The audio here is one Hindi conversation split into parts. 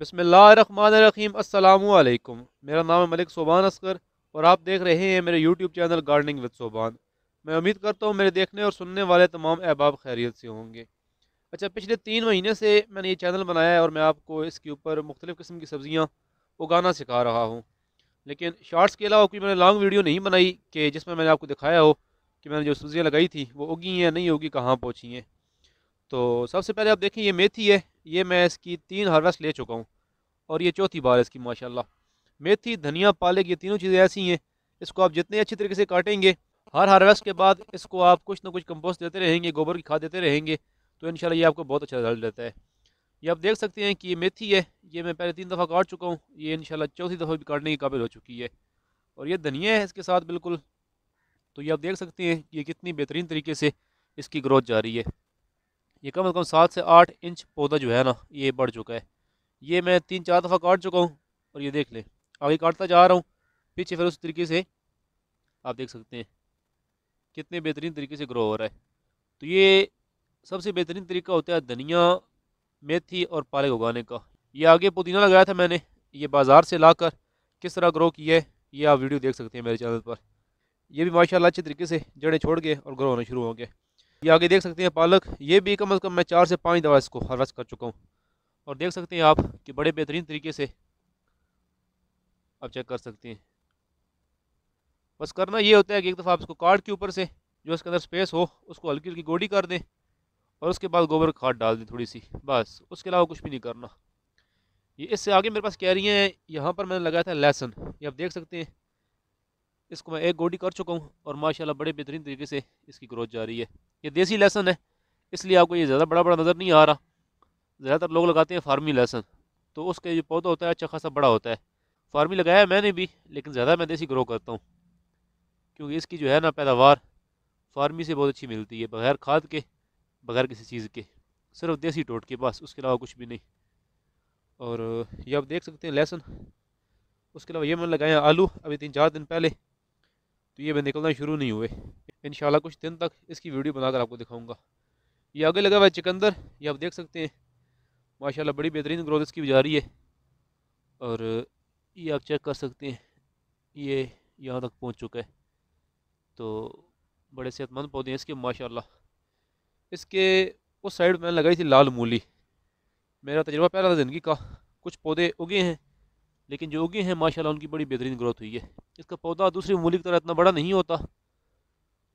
बसमीम अल्लाम मेरा नाम है मलिक सोबान असकर और आप देख रहे हैं मेरे YouTube channel gardening with Soban मैं उम्मीद करता हूँ मेरे देखने और सुनने वाले तमाम अहबाब खैरियत से होंगे अच्छा पिछले तीन महीने से मैंने ये चैनल बनाया है और मैं आपको इसके ऊपर मुख्तलिफ़ किस्म की सब्ज़ियाँ उगाना सिखा रहा हूँ लेकिन शार्ट्स के अलावा कोई मैंने लॉन्ग वीडियो नहीं बनाई कि जिसमें मैंने आपको दिखाया हो कि मैंने जो सब्ज़ियाँ लगाई थी वो उगी हैं नहीं उगी कहाँ पहुँची हैं तो सबसे पहले आप देखें ये मेथी है ये मैं इसकी तीन हारवेस्ट ले चुका हूँ और ये चौथी बार इसकी माशाल्लाह मेथी धनिया पालक ये तीनों चीज़ें ऐसी हैं इसको आप जितने अच्छी तरीके से काटेंगे हर हारवेस्ट के बाद इसको आप कुछ ना कुछ कंपोस्ट देते रहेंगे गोबर की खाद देते रहेंगे तो इन ये आपको बहुत अच्छा रिजल्ट देता है ये आप देख सकते हैं कि ये मेथी है ये मैं पहले तीन दफ़ा काट चुका हूँ ये इन चौथी दफ़ा भी काटने के काबिल हो चुकी है और ये धनिया है इसके साथ बिल्कुल तो ये आप देख सकते हैं कि ये कितनी बेहतरीन तरीके से इसकी ग्रोथ जा रही है ये कम अज़ कम सात से आठ इंच पौधा जो है ना ये बढ़ चुका है ये मैं तीन चार दफ़ा काट चुका हूँ और ये देख लें आगे काटता जा रहा हूँ पीछे फिर उस तरीके से आप देख सकते हैं कितने बेहतरीन तरीके से ग्रो हो रहा है तो ये सबसे बेहतरीन तरीका होता है धनिया मेथी और पालक उगाने का ये आगे पुदीना लगाया था मैंने ये बाज़ार से लाकर किस तरह ग्रो किया है ये आप वीडियो देख सकते हैं मेरे चैनल पर यह भी माशाल्लाह अच्छे तरीके से जड़े छोड़ गए और ग्रो होना शुरू हो गए ये आगे देख सकते हैं पालक ये भी कम अज़ कम मैं चार से पाँच दवा इसको हार्वेस्ट कर चुका हूँ और देख सकते हैं आप कि बड़े बेहतरीन तरीके से आप चेक कर सकते हैं बस करना ये होता है कि एक दफ़ा आप इसको काट के ऊपर से जो इसके अंदर स्पेस हो उसको हल्की हल्की गोडी कर दें और उसके बाद गोबर खाद डाल दें थोड़ी सी बस उसके अलावा कुछ भी नहीं करना ये इससे आगे मेरे पास कैरियाँ हैं यहाँ पर मैंने लगाया था लहसन ये आप देख सकते हैं इसको मैं एक गोडी कर चुका हूँ और माशाल्लाह बड़े बेहतरीन तरीके से इसकी ग्रोथ जा रही है ये देसी लहसन है इसलिए आपको ये ज़्यादा बड़ा बड़ा नज़र नहीं आ रहा ज़्यादातर लोग लगाते हैं फार्मी लहसन तो उसका जो पौधा होता है अच्छा खासा बड़ा होता है फार्मी लगाया है मैंने भी लेकिन ज़्यादा मैं देसी ग्रो करता हूँ क्योंकि इसकी जो है ना पैदावार फार्मी से बहुत अच्छी मिलती है बगैर खाद के बगैर किसी चीज़ के सिर्फ देसी टोट के पास उसके अलावा कुछ भी नहीं और ये आप देख सकते हैं लहसुन उसके अलावा ये मैंने लगाया आलू अभी तीन चार दिन पहले तो ये निकलना शुरू नहीं हुए इन कुछ दिन तक इसकी वीडियो बनाकर आपको दिखाऊँगा ये आगे लगा हुआ है चिकंदर ये आप देख सकते हैं माशाल्लाह बड़ी बेहतरीन ग्रोथ इसकी भी जा रही है और ये आप चेक कर सकते हैं ये यहाँ तक पहुँच चुका है तो बड़े सेहतमंद पौधे हैं इसके माशाला इसके उस साइड मैंने लगाई थी लाल मूली मेरा तजर्बा पहला था ज़िंदगी का कुछ पौधे उगे हैं लेकिन जो उगे हैं माशाल्लाह उनकी बड़ी बेहतरीन ग्रोथ हुई है इसका पौधा दूसरे की तरह इतना बड़ा नहीं होता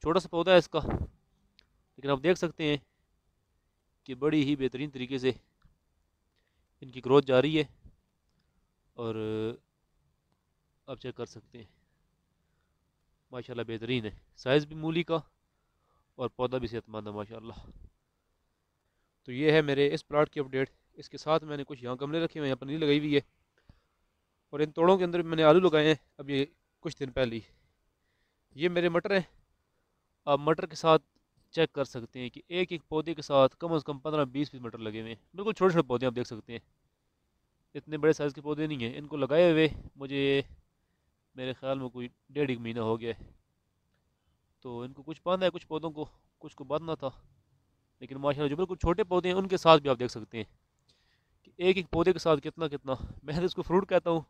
छोटा सा पौधा है इसका लेकिन आप देख सकते हैं कि बड़ी ही बेहतरीन तरीके से इनकी ग्रोथ जा रही है और आप चेक कर सकते हैं माशाल्लाह बेहतरीन है साइज़ भी मूली का और पौधा भी सेहतमंद है माशाल्लाह तो ये है मेरे इस प्लाट की अपडेट इसके साथ मैंने कुछ यहाँ गमले रखे हुए हैं यहाँ पनीर लगाई हुई है और इन तोड़ों के अंदर मैंने आलू लगाए हैं अभी कुछ दिन पहले ही ये मेरे मटर हैं आप मटर के साथ चेक कर सकते हैं कि एक एक पौधे के साथ कम अज़ कम पंद्रह बीस पीस मटर लगे हुए हैं बिल्कुल छोटे छोटे पौधे आप देख सकते हैं इतने बड़े साइज़ के पौधे नहीं हैं इनको लगाए हुए मुझे मेरे ख्याल में कोई डेढ़ एक महीना हो गया है तो इनको कुछ बांधा है कुछ पौधों को कुछ को बांधना था लेकिन माशाल्लाह जो बिल्कुल छोटे पौधे हैं उनके साथ भी आप देख सकते हैं कि एक एक पौधे के साथ कितना कितना मैं तो इसको फ्रूट कहता हूँ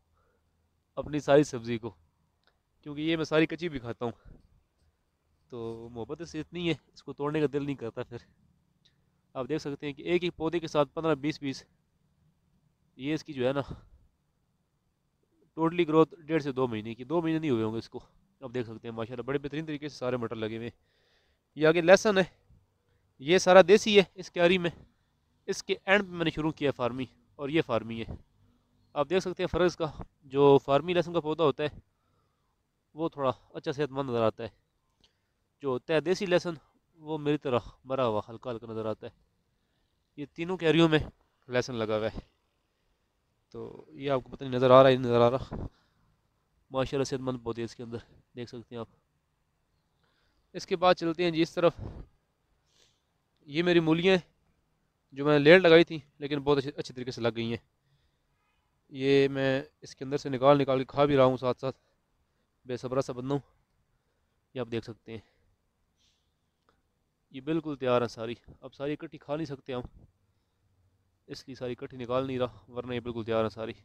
अपनी सारी सब्ज़ी को क्योंकि ये मैं सारी कच्ची भी खाता हूँ तो मोहब्बत इससे इतनी है इसको तोड़ने का दिल नहीं करता फिर आप देख सकते हैं कि एक एक पौधे के साथ पंद्रह बीस बीस ये इसकी जो है ना टोटली ग्रोथ डेढ़ से दो महीने की दो महीने नहीं हुए होंगे इसको आप देख सकते हैं माशाल्लाह बड़े बेहतरीन तरीके से सारे मटर लगे हुए हैं ये आगे लहसन है ये सारा देसी है इस क्यारी में इसके एंड पे मैंने शुरू किया फार्मिंग और ये फार्मिंग है आप देख सकते हैं फर्ज का जो फार्मी लहसुन का पौधा होता है वो थोड़ा अच्छा सेहतमंद नज़र आता है जो है देसी लहसुन वो मेरी तरह मरा हुआ हल्का हल्का नज़र आता है ये तीनों कैरियों में लहसुन लगा हुआ है तो ये आपको पता नहीं नज़र आ रहा है नज़र आ रहा माशा सेहतमंद पौधे इसके अंदर देख सकते हैं आप इसके बाद चलते हैं जी इस तरफ ये मेरी मूलियाँ जो मैंने लेट लगाई थी लेकिन बहुत अच्छे अच्छे तरीके से लग गई हैं ये मैं इसके अंदर से निकाल निकाल के खा भी रहा हूँ साथ साथ बेसब्रा सा बंदा हूँ ये आप देख सकते हैं ये बिल्कुल तैयार है सारी अब सारी इकट्ठी खा नहीं सकते हम इसलिए सारी इकट्ठी निकाल नहीं रहा वरना ये बिल्कुल तैयार है सारी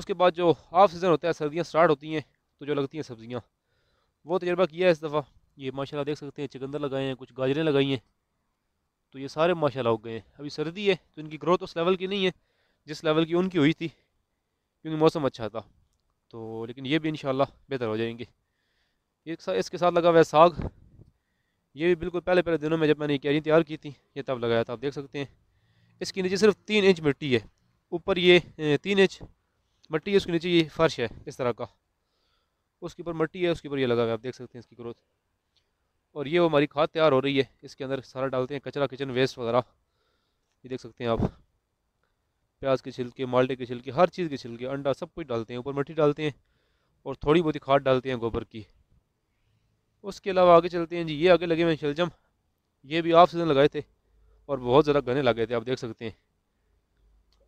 उसके बाद जो हाफ सीज़न होता है सर्दियाँ स्टार्ट होती हैं तो जो लगती हैं सब्ज़ियाँ वो तजर्बा किया है इस दफ़ा ये माशाल्लाह देख सकते हैं चिकंदर लगाए हैं कुछ गाजरें लगाई हैं तो ये सारे माशाल्लाह उग गए हैं अभी सर्दी है तो इनकी ग्रोथ उस लेवल की नहीं है जिस लेवल की उनकी हुई थी क्योंकि मौसम अच्छा था तो लेकिन ये भी इन बेहतर हो जाएंगे एक सा, इसके साथ लगा हुआ है साग ये भी बिल्कुल पहले पहले दिनों में जब मैंने क्यारियाँ तैयार की थी ये तब लगाया था आप देख सकते हैं इसके नीचे सिर्फ तीन इंच मिट्टी है ऊपर ये तीन इंच मिट्टी है उसके नीचे ये फर्श है इस तरह का उसके ऊपर मिट्टी है उसके ऊपर ये लगा हुआ है आप देख सकते हैं इसकी ग्रोथ और ये हमारी खाद तैयार हो रही है इसके अंदर सारा डालते हैं कचरा किचन वेस्ट वगैरह ये देख सकते हैं आप प्याज के छिलके माल्टे के छिलके हर चीज़ के छिलके अंडा सब कुछ डालते हैं ऊपर मट्टी डालते हैं और थोड़ी बहुत खाद डालते हैं गोबर की उसके अलावा आगे चलते हैं जी ये आगे लगे हुए हैं शलजम ये भी आप सीजन लगाए थे और बहुत ज़्यादा घने लगे थे आप देख सकते हैं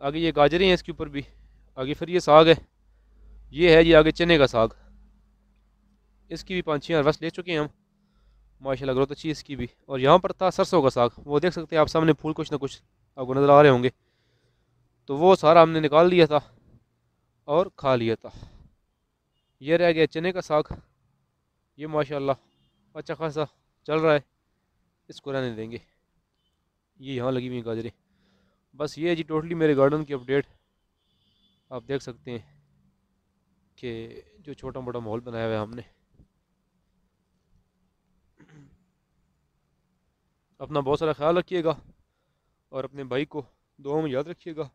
आगे ये गाजरें हैं इसके ऊपर भी आगे फिर ये साग है ये है ये आगे चने का साग इसकी भी पाँच छः हरवस ले चुके हैं हम माशा ग्रोथ अच्छी इसकी भी और यहाँ पर था सरसों का साग वो देख सकते हैं आप सामने फूल कुछ ना कुछ आपको नज़र आ रहे होंगे तो वो सारा हमने निकाल लिया था और खा लिया था ये रह गया चने का साग ये माशाल्लाह अच्छा खासा चल रहा है इसको रहने देंगे ये यहाँ लगी हुई गाजरें बस ये जी टोटली मेरे गार्डन की अपडेट आप देख सकते हैं कि जो छोटा मोटा माहौल बनाया हुआ है हमने अपना बहुत सारा ख्याल रखिएगा और अपने भाई को दो में याद रखिएगा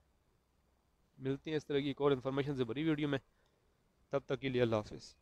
मिलती हैं इस तरह की एक और इन्फॉर्मेशन से भरी वीडियो में तब तक के लिए अल्लाह हाफिज़